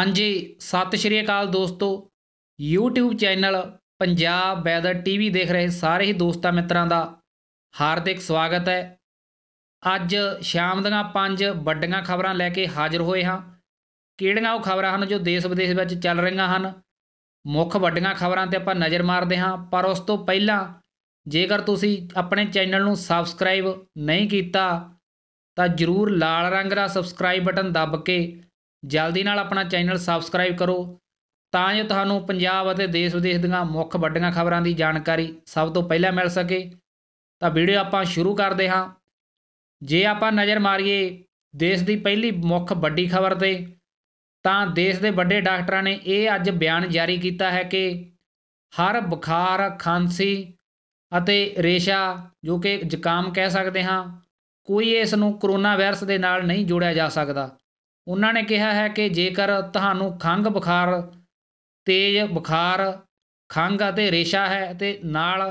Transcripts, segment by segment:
ਹਾਂਜੀ ਸਤਿ ਸ਼੍ਰੀ ਅਕਾਲ ਦੋਸਤੋ YouTube channel Punjab weather TV ਦੇਖ ਰਹੇ ਸਾਰੇ ਹੀ ਦੋਸਤਾਂ ਮਿੱਤਰਾਂ ਦਾ ਹਾਰਦਿਕ ਸਵਾਗਤ ਹੈ ਅੱਜ ਸ਼ਾਮ ਦੀਆਂ ਪੰਜ ਵੱਡੀਆਂ ਖਬਰਾਂ ਲੈ ਕੇ ਹਾਜ਼ਰ ਹੋਏ ਹਾਂ ਕਿਹੜੀਆਂ ਉਹ ਖਬਰਾਂ ਹਨ ਜੋ ਦੇਸ਼ ਵਿਦੇਸ਼ ਵਿੱਚ ਚੱਲ ਰਹੀਆਂ ਹਨ ਮੁੱਖ ਵੱਡੀਆਂ ਖਬਰਾਂ ਤੇ ਆਪਾਂ ਨਜ਼ਰ ਮਾਰਦੇ ਹਾਂ ਪਰ ਉਸ ਤੋਂ ਪਹਿਲਾਂ ਜੇਕਰ ਤੁਸੀਂ ਆਪਣੇ ਚੈਨਲ ਨੂੰ ਸਬਸਕ੍ਰਾਈਬ ਨਹੀਂ ਕੀਤਾ ਤਾਂ ਜਰੂਰ ਲਾਲ ਰੰਗ ਦਾ ਸਬਸਕ੍ਰਾਈਬ ਬਟਨ ਦੱਬ ਕੇ ਜਲਦੀ ਨਾਲ ਆਪਣਾ ਚੈਨਲ ਸਬਸਕ੍ਰਾਈਬ ਕਰੋ ਤਾਂ ਜੋ ਤੁਹਾਨੂੰ ਪੰਜਾਬ ਅਤੇ ਦੇਸ਼ ਵਿਦੇਸ਼ ਦੀਆਂ ਮੁੱਖ ਵੱਡੀਆਂ ਖਬਰਾਂ ਦੀ ਜਾਣਕਾਰੀ ਸਭ ਤੋਂ ਪਹਿਲਾਂ ਮਿਲ ਸਕੇ ਤਾਂ ਵੀਡੀਓ ਆਪਾਂ ਸ਼ੁਰੂ ਕਰਦੇ ਹਾਂ ਜੇ ਆਪਾਂ ਨਜ਼ਰ ਮਾਰੀਏ ਦੇਸ਼ ਦੀ ਪਹਿਲੀ ਮੁੱਖ ਵੱਡੀ ਖਬਰ ਤੇ ਤਾਂ ਦੇਸ਼ ਦੇ ਵੱਡੇ ਡਾਕਟਰਾਂ ਨੇ ਇਹ ਅੱਜ ਬਿਆਨ ਜਾਰੀ ਕੀਤਾ ਹੈ ਕਿ ਹਰ ਬੁਖਾਰ ਖਾਂਸੀ ਅਤੇ ਰੇਸ਼ਾ ਜੋ ਕਿ ਜ਼ੁਕਾਮ ਕਹਿ ਸਕਦੇ ਹਾਂ ਕੋਈ ਇਸ ਨੂੰ ਕਰੋਨਾ ਵਾਇਰਸ ਦੇ ਨਾਲ ਨਹੀਂ ਜੋੜਿਆ ਜਾ ਸਕਦਾ ਉਹਨਾਂ ਨੇ ਕਿਹਾ ਹੈ ਕਿ ਜੇਕਰ ਤੁਹਾਨੂੰ ਖੰਘ ਬੁਖਾਰ ਤੇਜ਼ ਬੁਖਾਰ ਖੰਘ ਅਤੇ ਰੇਸ਼ਾ ਹੈ ਤੇ ਨਾਲ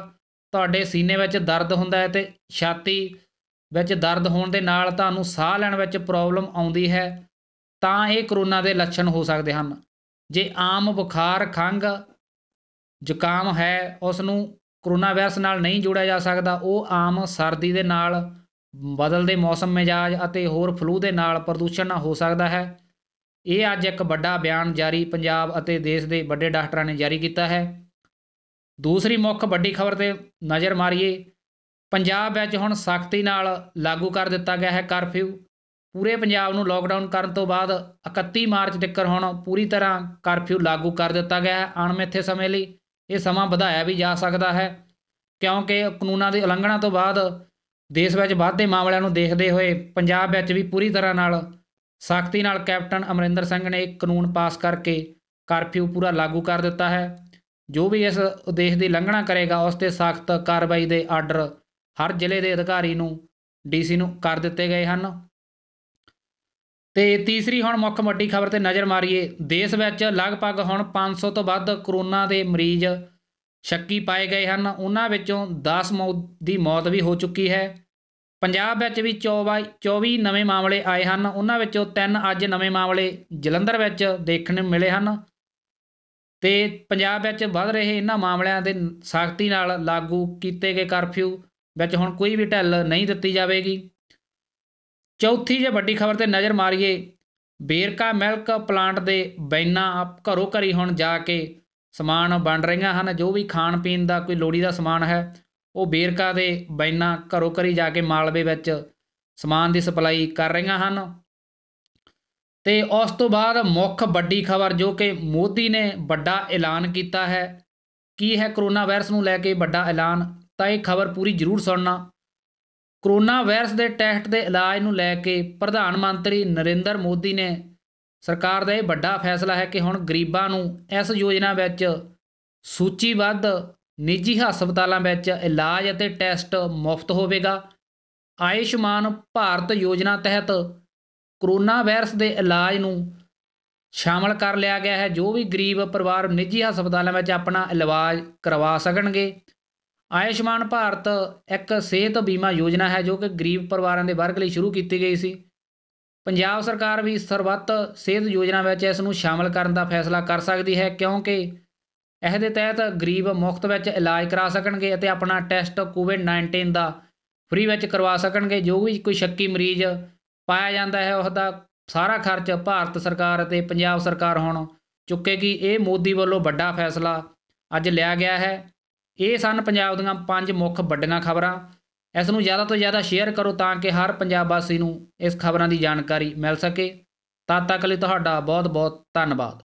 ਤੁਹਾਡੇ ਸੀਨੇ ਵਿੱਚ ਦਰਦ ਹੁੰਦਾ ਹੈ ਤੇ ਛਾਤੀ ਵਿੱਚ ਦਰਦ ਹੋਣ ਦੇ ਨਾਲ ਤੁਹਾਨੂੰ ਸਾਹ ਲੈਣ ਵਿੱਚ ਪ੍ਰੋਬਲਮ ਆਉਂਦੀ ਹੈ ਤਾਂ ਇਹ ਕਰੋਨਾ ਦੇ ਲੱਛਣ ਹੋ ਸਕਦੇ ਹਨ ਜੇ ਆਮ ਬੁਖਾਰ ਖੰਘ ਜ਼ੁਕਾਮ ਹੈ ਉਸ ਨੂੰ ਕਰੋਨਾ ਵਾਇਰਸ ਨਾਲ ਨਹੀਂ ਜੋੜਿਆ ਜਾ ਸਕਦਾ ਉਹ ਆਮ ਸਰਦੀ ਦੇ ਨਾਲ ਬਦਲਦੇ ਮੌਸਮ ਮਿਜਾਜ ਅਤੇ ਹੋਰ ਫਲੂ ਦੇ ਨਾਲ ਪ੍ਰਦੂਸ਼ਣ ਹੋ ਸਕਦਾ ਹੈ ਇਹ ਅੱਜ ਇੱਕ ਵੱਡਾ ਬਿਆਨ ਜਾਰੀ ਪੰਜਾਬ ਅਤੇ ਦੇਸ਼ ਦੇ ਵੱਡੇ ਡਾਕਟਰਾਂ ਨੇ ਜਾਰੀ ਕੀਤਾ ਹੈ ਦੂਸਰੀ ਮੁੱਖ ਵੱਡੀ ਖਬਰ ਤੇ ਨਜ਼ਰ ਮਾਰੀਏ ਪੰਜਾਬ ਵਿੱਚ ਹੁਣ ਸਖਤੀ ਨਾਲ ਲਾਗੂ ਕਰ ਦਿੱਤਾ ਗਿਆ ਹੈ ਕਰਫਿਊ ਪੂਰੇ ਪੰਜਾਬ ਨੂੰ ਲੋਕਡਾਊਨ ਕਰਨ ਤੋਂ ਬਾਅਦ 31 ਮਾਰਚ ਤੱਕ ਹੁਣ ਪੂਰੀ ਤਰ੍ਹਾਂ ਕਰਫਿਊ ਲਾਗੂ ਕਰ ਦਿੱਤਾ ਗਿਆ ਹੈ ਅਣਮਿੱਥੇ ਸਮੇਂ ਲਈ ਇਹ ਸਮਾਂ ਵਧਾਇਆ ਵੀ ਜਾ ਸਕਦਾ ਹੈ ਕਿਉਂਕਿ ਕਾਨੂੰਨਾਂ ਦੀ ਉਲੰਘਣਾ ਤੋਂ ਬਾਅਦ ਦੇਸ਼ ਵਿੱਚ ਵੱਧਦੇ ਮਾਮਲਿਆਂ ਨੂੰ ਦੇਖਦੇ ਹੋਏ ਪੰਜਾਬ ਵਿੱਚ ਵੀ ਪੂਰੀ ਤਰ੍ਹਾਂ ਨਾਲ ਸਖਤੀ ਨਾਲ ਕੈਪਟਨ ਅਮਰਿੰਦਰ ਸਿੰਘ ਨੇ ਇੱਕ ਕਾਨੂੰਨ ਪਾਸ ਕਰਕੇ ਕਰਫਿਊ ਪੂਰਾ ਲਾਗੂ ਕਰ ਦਿੱਤਾ ਹੈ ਜੋ ਵੀ ਇਸ ਉਦੇਸ਼ ਦੀ ਲੰਘਣਾ ਕਰੇਗਾ ਉਸ ਤੇ ਸਖਤ ਕਾਰਵਾਈ ਦੇ ਆਰਡਰ ਹਰ ਜ਼ਿਲ੍ਹੇ ਦੇ ਅਧਿਕਾਰੀ ਨੂੰ ਡੀਸੀ ਨੂੰ ਕਰ ਦਿੱਤੇ ਗਏ ਹਨ ਤੇ ਤੀਸਰੀ ਹੁਣ ਮੁੱਖ ਮੋਟੀ ਖਬਰ ਤੇ ਨਜ਼ਰ ਮਾਰੀਏ ਦੇਸ਼ ਵਿੱਚ ਲਗਭਗ ਹੁਣ 500 ਤੋਂ ਵੱਧ ਕਰੋਨਾ ਦੇ ਮਰੀਜ਼ ਸ਼ੱਕੀ ਪਾਏ ਗਏ ਹਨ ਉਹਨਾਂ ਵਿੱਚੋਂ 10 ਦੀ ਮੌਤ ਵੀ ਹੋ ਚੁੱਕੀ ਹੈ ਪੰਜਾਬ ਵਿੱਚ ਵੀ 24 24 ਨਵੇਂ ਮਾਮਲੇ ਆਏ ਹਨ ਉਹਨਾਂ ਵਿੱਚੋਂ 3 ਅੱਜ ਨਵੇਂ ਮਾਮਲੇ ਜਲੰਧਰ ਵਿੱਚ ਦੇਖਣ ਨੂੰ ਮਿਲੇ ਹਨ ਤੇ ਪੰਜਾਬ ਵਿੱਚ ਵੱਧ ਰਹੇ ਇਹਨਾਂ ਮਾਮਲਿਆਂ ਦੇ ਸਖਤੀ ਨਾਲ ਲਾਗੂ ਕੀਤੇ ਗਏ ਕਰਫਿਊ ਵਿੱਚ ਹੁਣ ਕੋਈ ਵੀ ਢਿੱਲ ਨਹੀਂ ਦਿੱਤੀ ਜਾਵੇਗੀ ਚੌਥੀ ਜੇ ਵੱਡੀ ਖਬਰ ਤੇ ਨਜ਼ਰ ਮਾਰੀਏ ਬੇਰਕਾ ਮਿਲਕ ਪਲਾਂਟ ਦੇ ਬੈਨਾ ਘਰੋ ਘਰੀ ਹੁਣ ਜਾ ਕੇ ਸਮਾਨ ਬਣ ਰਹੀਆਂ ਹਨ ਜੋ ਵੀ ਖਾਣ ਪੀਣ ਦਾ ਕੋਈ ਲੋੜੀ ਦਾ ਸਮਾਨ ਹੈ ਉਹ ਬੇਰਕਾ ਦੇ ਬੈਨਾ ਘਰੋ ਘਰੀ ਜਾ ਕੇ ਮਾਲਵੇ ਵਿੱਚ ਸਮਾਨ ਦੀ ਸਪਲਾਈ ਕਰ ਰਹੀਆਂ ਹਨ ਤੇ ਉਸ ਤੋਂ ਬਾਅਦ ਮੁੱਖ ਵੱਡੀ ਖਬਰ ਜੋ ਕਿ ਮੋਦੀ ਨੇ ਵੱਡਾ ਐਲਾਨ ਕੀਤਾ ਹੈ ਕੀ ਹੈ ਕਰੋਨਾ ਵਾਇਰਸ ਨੂੰ ਲੈ ਕੇ ਵੱਡਾ ਐਲਾਨ ਤਾਂ ਇਹ ਖਬਰ ਪੂਰੀ ਜ਼ਰੂਰ ਸੁਣਨਾ ਕਰੋਨਾ ਵਾਇਰਸ ਦੇ ਟੈਸਟ ਦੇ ਇਲਾਜ ਨੂੰ ਲੈ ਕੇ ਪ੍ਰਧਾਨ ਮੰਤਰੀ ਨਰਿੰਦਰ ਮੋਦੀ ਨੇ ਸਰਕਾਰ ਦਾ ਇਹ ਵੱਡਾ ਫੈਸਲਾ ਹੈ ਕਿ ਹੁਣ ਗਰੀਬਾਂ ਨੂੰ ਇਸ ਯੋਜਨਾ ਵਿੱਚ ਸੂਚੀਬੱਧ ਨਿੱਜੀ ਹਸਪਤਾਲਾਂ ਵਿੱਚ ਇਲਾਜ ਅਤੇ ਟੈਸਟ ਮੁਫਤ ਹੋਵੇਗਾ ਆਯੁਸ਼ਮਾਨ ਭਾਰਤ ਯੋਜਨਾ ਤਹਿਤ ਕਰੋਨਾ ਵਾਇਰਸ ਦੇ ਇਲਾਜ ਨੂੰ ਸ਼ਾਮਲ ਕਰ ਲਿਆ ਗਿਆ ਹੈ ਜੋ ਵੀ ਗਰੀਬ ਪਰਿਵਾਰ ਨਿੱਜੀ ਹਸਪਤਾਲਾਂ ਵਿੱਚ ਆਪਣਾ ਇਲਾਜ ਕਰਵਾ ਸਕਣਗੇ ਆਯੁਸ਼ਮਾਨ ਭਾਰਤ ਇੱਕ ਸਿਹਤ ਬੀਮਾ ਯੋਜਨਾ ਹੈ ਜੋ ਕਿ ਗਰੀਬ ਪਰਿਵਾਰਾਂ ਦੇ ਵਰਗ ਲਈ ਸ਼ੁਰੂ ਕੀਤੀ ਗਈ ਸੀ ਪੰਜਾਬ ਸਰਕਾਰ ਵੀ ਸਰਬੱਤ ਸਿਹਤ ਯੋਜਨਾ ਵਿੱਚ ਇਸ ਨੂੰ ਸ਼ਾਮਲ ਕਰਨ ਦਾ ਫੈਸਲਾ ਕਰ ਸਕਦੀ ਹੈ ਕਿਉਂਕਿ ਇਹ ਦੇ ਤਹਿਤ ਗਰੀਬ ਮੁਫਤ ਵਿੱਚ ਇਲਾਜ ਕਰਾ ਸਕਣਗੇ ਅਤੇ ਆਪਣਾ ਟੈਸਟ ਕੋਵਿਡ-19 ਦਾ ਫ੍ਰੀ ਵਿੱਚ ਕਰਵਾ ਸਕਣਗੇ ਜੋ ਵੀ ਕੋਈ ਸ਼ੱਕੀ ਮਰੀਜ਼ ਪਾਇਆ ਜਾਂਦਾ ਹੈ ਉਸ ਦਾ ਸਾਰਾ ਖਰਚ ਭਾਰਤ ਸਰਕਾਰ ਅਤੇ ਪੰਜਾਬ ਸਰਕਾਰ ਹੁਣ ਚੁੱਕੇਗੀ ਇਹ ਮੋਦੀ ਵੱਲੋਂ ਵੱਡਾ ਫੈਸਲਾ ਅੱਜ ਲਿਆ ਗਿਆ ਹੈ ਇਹ ਸਨ ਪੰਜਾਬ ਦੀਆਂ ਪੰਜ ਮੁੱਖ ਵੱਡੀਆਂ ਖਬਰਾਂ ਇਸ ਨੂੰ ਜ਼ਿਆਦਾ ਤੋਂ ਜ਼ਿਆਦਾ ਸ਼ੇਅਰ ਕਰੋ ਤਾਂ ਕਿ ਹਰ ਪੰਜਾਬ ਵਾਸੀ ਨੂੰ ਇਸ ਖਬਰਾਂ ਦੀ ਜਾਣਕਾਰੀ ਮਿਲ ਸਕੇ ਤਦ ਤੱਕ ਲਈ ਤੁਹਾਡਾ ਬਹੁਤ ਬਹੁਤ ਧੰਨਵਾਦ